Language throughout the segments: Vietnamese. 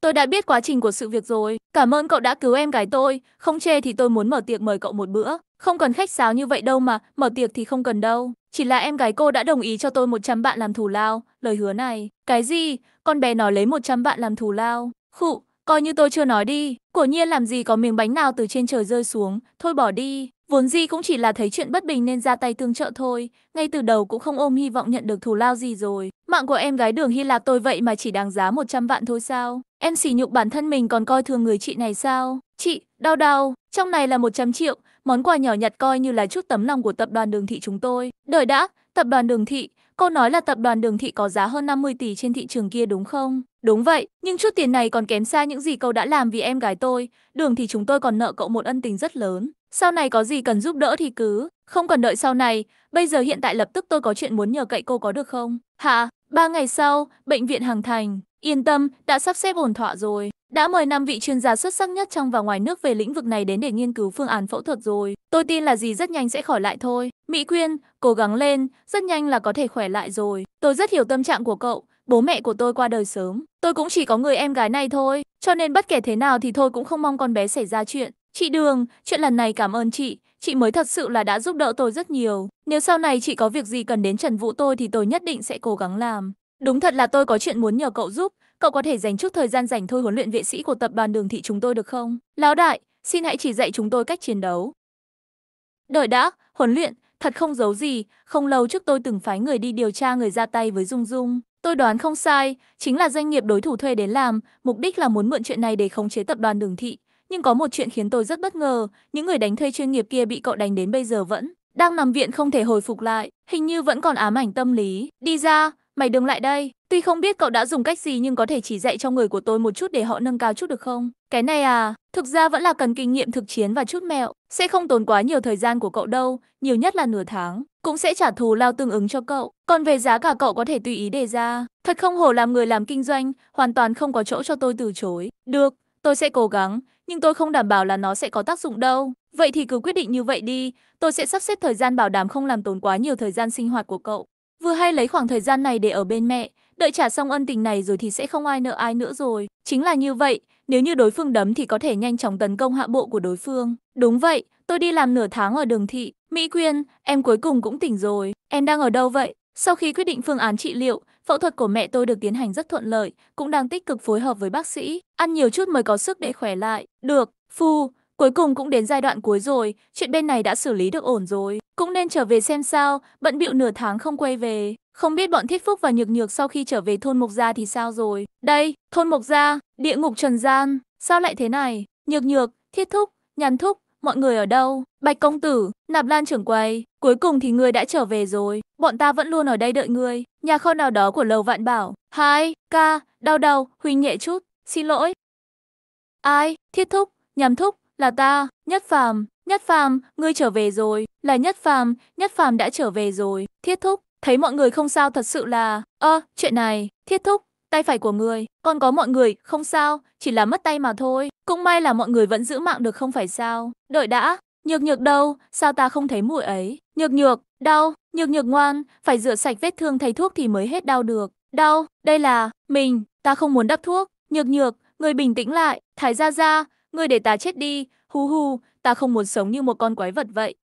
Tôi đã biết quá trình của sự việc rồi. Cảm ơn cậu đã cứu em gái tôi. Không chê thì tôi muốn mở tiệc mời cậu một bữa. Không cần khách sáo như vậy đâu mà, mở tiệc thì không cần đâu. Chỉ là em gái cô đã đồng ý cho tôi 100 bạn làm thù lao, lời hứa này. Cái gì? Con bé nói lấy 100 bạn làm thù lao. Khụ, coi như tôi chưa nói đi. Cổ nhiên làm gì có miếng bánh nào từ trên trời rơi xuống, thôi bỏ đi. Vốn gì cũng chỉ là thấy chuyện bất bình nên ra tay tương trợ thôi, ngay từ đầu cũng không ôm hy vọng nhận được thù lao gì rồi. Mạng của em gái đường Hy Lạp tôi vậy mà chỉ đáng giá 100 vạn thôi sao? Em sỉ nhục bản thân mình còn coi thường người chị này sao? Chị, đau đau, trong này là 100 triệu, món quà nhỏ nhặt coi như là chút tấm lòng của tập đoàn đường thị chúng tôi. Đợi đã, tập đoàn đường thị, cô nói là tập đoàn đường thị có giá hơn 50 tỷ trên thị trường kia đúng không? Đúng vậy, nhưng chút tiền này còn kém xa những gì cậu đã làm vì em gái tôi. Đường thì chúng tôi còn nợ cậu một ân tình rất lớn. Sau này có gì cần giúp đỡ thì cứ, không cần đợi sau này. Bây giờ hiện tại lập tức tôi có chuyện muốn nhờ cậy cô có được không? Hả? Ba ngày sau, bệnh viện Hàng Thành. Yên tâm, đã sắp xếp ổn thỏa rồi. Đã mời 5 vị chuyên gia xuất sắc nhất trong và ngoài nước về lĩnh vực này đến để nghiên cứu phương án phẫu thuật rồi. Tôi tin là gì rất nhanh sẽ khỏi lại thôi. Mỹ Quyên, cố gắng lên, rất nhanh là có thể khỏe lại rồi. Tôi rất hiểu tâm trạng của cậu, bố mẹ của tôi qua đời sớm. Tôi cũng chỉ có người em gái này thôi, cho nên bất kể thế nào thì thôi cũng không mong con bé xảy ra chuyện. Chị Đường, chuyện lần này cảm ơn chị, chị mới thật sự là đã giúp đỡ tôi rất nhiều. Nếu sau này chị có việc gì cần đến Trần Vũ tôi thì tôi nhất định sẽ cố gắng làm. Đúng thật là tôi có chuyện muốn nhờ cậu giúp, cậu có thể dành chút thời gian dành thôi huấn luyện vệ sĩ của tập đoàn đường thị chúng tôi được không? Lão đại, xin hãy chỉ dạy chúng tôi cách chiến đấu. Đợi đã, huấn luyện, thật không giấu gì, không lâu trước tôi từng phái người đi điều tra người ra tay với Dung Dung. Tôi đoán không sai, chính là doanh nghiệp đối thủ thuê đến làm, mục đích là muốn mượn chuyện này để khống chế tập đoàn đường thị. Nhưng có một chuyện khiến tôi rất bất ngờ, những người đánh thuê chuyên nghiệp kia bị cậu đánh đến bây giờ vẫn đang nằm viện không thể hồi phục lại, hình như vẫn còn ám ảnh tâm lý. Đi ra, mày đừng lại đây. Tuy không biết cậu đã dùng cách gì nhưng có thể chỉ dạy cho người của tôi một chút để họ nâng cao chút được không? Cái này à, thực ra vẫn là cần kinh nghiệm thực chiến và chút mẹo. Sẽ không tốn quá nhiều thời gian của cậu đâu, nhiều nhất là nửa tháng. Cũng sẽ trả thù lao tương ứng cho cậu. Còn về giá cả cậu có thể tùy ý đề ra. Thật không hổ làm người làm kinh doanh, hoàn toàn không có chỗ cho tôi từ chối. Được, tôi sẽ cố gắng, nhưng tôi không đảm bảo là nó sẽ có tác dụng đâu. Vậy thì cứ quyết định như vậy đi, tôi sẽ sắp xếp thời gian bảo đảm không làm tốn quá nhiều thời gian sinh hoạt của cậu. Vừa hay lấy khoảng thời gian này để ở bên mẹ, đợi trả xong ân tình này rồi thì sẽ không ai nợ ai nữa rồi. Chính là như vậy, nếu như đối phương đấm thì có thể nhanh chóng tấn công hạ bộ của đối phương. Đúng vậy, tôi đi làm nửa tháng ở đường thị. Mỹ Quyên, em cuối cùng cũng tỉnh rồi. Em đang ở đâu vậy? Sau khi quyết định phương án trị liệu, phẫu thuật của mẹ tôi được tiến hành rất thuận lợi, cũng đang tích cực phối hợp với bác sĩ. Ăn nhiều chút mới có sức để khỏe lại. Được, Phu, Cuối cùng cũng đến giai đoạn cuối rồi, chuyện bên này đã xử lý được ổn rồi. Cũng nên trở về xem sao, bận bịu nửa tháng không quay về. Không biết bọn Thiết Phúc và Nhược Nhược sau khi trở về thôn Mộc Gia thì sao rồi? Đây, thôn Mộc Gia, địa ngục trần gian, sao lại thế này? Nhược Nhược, Thiết Thúc, Nhàn Thúc, mọi người ở đâu? Bạch công tử, nạp lan trưởng quầy, cuối cùng thì ngươi đã trở về rồi, bọn ta vẫn luôn ở đây đợi ngươi. Nhà kho nào đó của lầu vạn bảo. Hai, ca, đau đầu, huynh nhẹ chút, xin lỗi. Ai, thiết thúc, nhằm thúc, là ta, Nhất Phàm, Nhất Phàm, ngươi trở về rồi, là Nhất Phàm, Nhất Phàm đã trở về rồi, thiết thúc, thấy mọi người không sao thật sự là, ơ, chuyện này, thiết thúc, tay phải của người, còn có mọi người, không sao, chỉ là mất tay mà thôi, cũng may là mọi người vẫn giữ mạng được không phải sao, đợi đã, nhược nhược đâu, sao ta không thấy mùi ấy, nhược nhược, đau, nhược nhược ngoan, phải rửa sạch vết thương thầy thuốc thì mới hết đau được, đau, đây là, mình, ta không muốn đắp thuốc, nhược nhược, người bình tĩnh lại, thái ra ra, Ngươi để ta chết đi, hú hù, ta không muốn sống như một con quái vật vậy.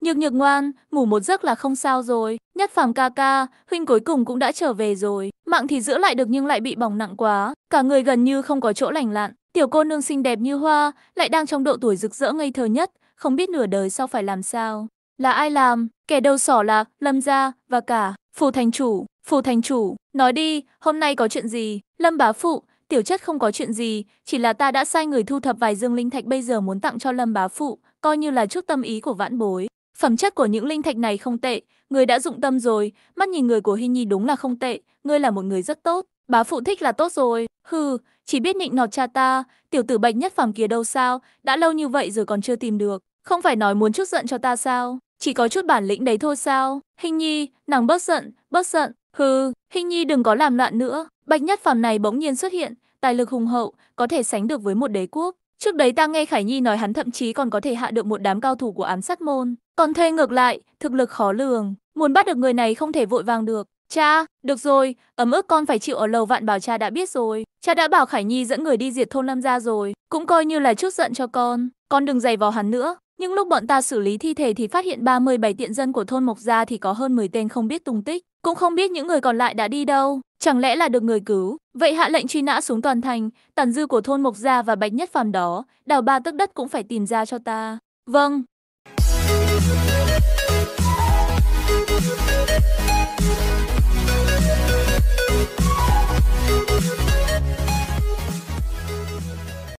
Nhược nhược ngoan, ngủ một giấc là không sao rồi. Nhất phàm ca ca, huynh cuối cùng cũng đã trở về rồi. Mạng thì giữ lại được nhưng lại bị bỏng nặng quá. Cả người gần như không có chỗ lành lặn. Tiểu cô nương xinh đẹp như hoa, lại đang trong độ tuổi rực rỡ ngây thơ nhất. Không biết nửa đời sau phải làm sao. Là ai làm? Kẻ đầu sỏ là Lâm Gia và cả Phù Thành Chủ. Phù Thành Chủ, nói đi, hôm nay có chuyện gì? Lâm bá phụ, Tiểu chất không có chuyện gì, chỉ là ta đã sai người thu thập vài dương linh thạch bây giờ muốn tặng cho Lâm bá phụ, coi như là chút tâm ý của vãn bối. Phẩm chất của những linh thạch này không tệ, người đã dụng tâm rồi, mắt nhìn người của Hi Nhi đúng là không tệ, ngươi là một người rất tốt, bá phụ thích là tốt rồi. Hừ, chỉ biết nịnh nọt cha ta, tiểu tử bạch nhất phàm kia đâu sao, đã lâu như vậy rồi còn chưa tìm được, không phải nói muốn chút giận cho ta sao, chỉ có chút bản lĩnh đấy thôi sao. Hình Nhi, nàng bớt giận, bớt giận, hừ, Hình Nhi đừng có làm loạn nữa, Bạch Nhất Phàm này bỗng nhiên xuất hiện, tài lực hùng hậu, có thể sánh được với một đế quốc. Trước đấy ta nghe Khải Nhi nói hắn thậm chí còn có thể hạ được một đám cao thủ của ám sát môn. Còn thuê ngược lại, thực lực khó lường, muốn bắt được người này không thể vội vàng được. Cha, được rồi, ấm ức con phải chịu ở lầu vạn bảo cha đã biết rồi. Cha đã bảo Khải Nhi dẫn người đi diệt thôn Lâm Gia rồi, cũng coi như là chút giận cho con. Con đừng giày vò hắn nữa. Nhưng lúc bọn ta xử lý thi thể thì phát hiện 37 tiện dân của thôn Mộc Gia thì có hơn 10 tên không biết tung tích. Cũng không biết những người còn lại đã đi đâu, chẳng lẽ là được người cứu. Vậy hạ lệnh truy nã xuống toàn thành, tàn dư của thôn Mộc Gia và Bạch Nhất Phàm đó, đào ba tức đất cũng phải tìm ra cho ta. Vâng,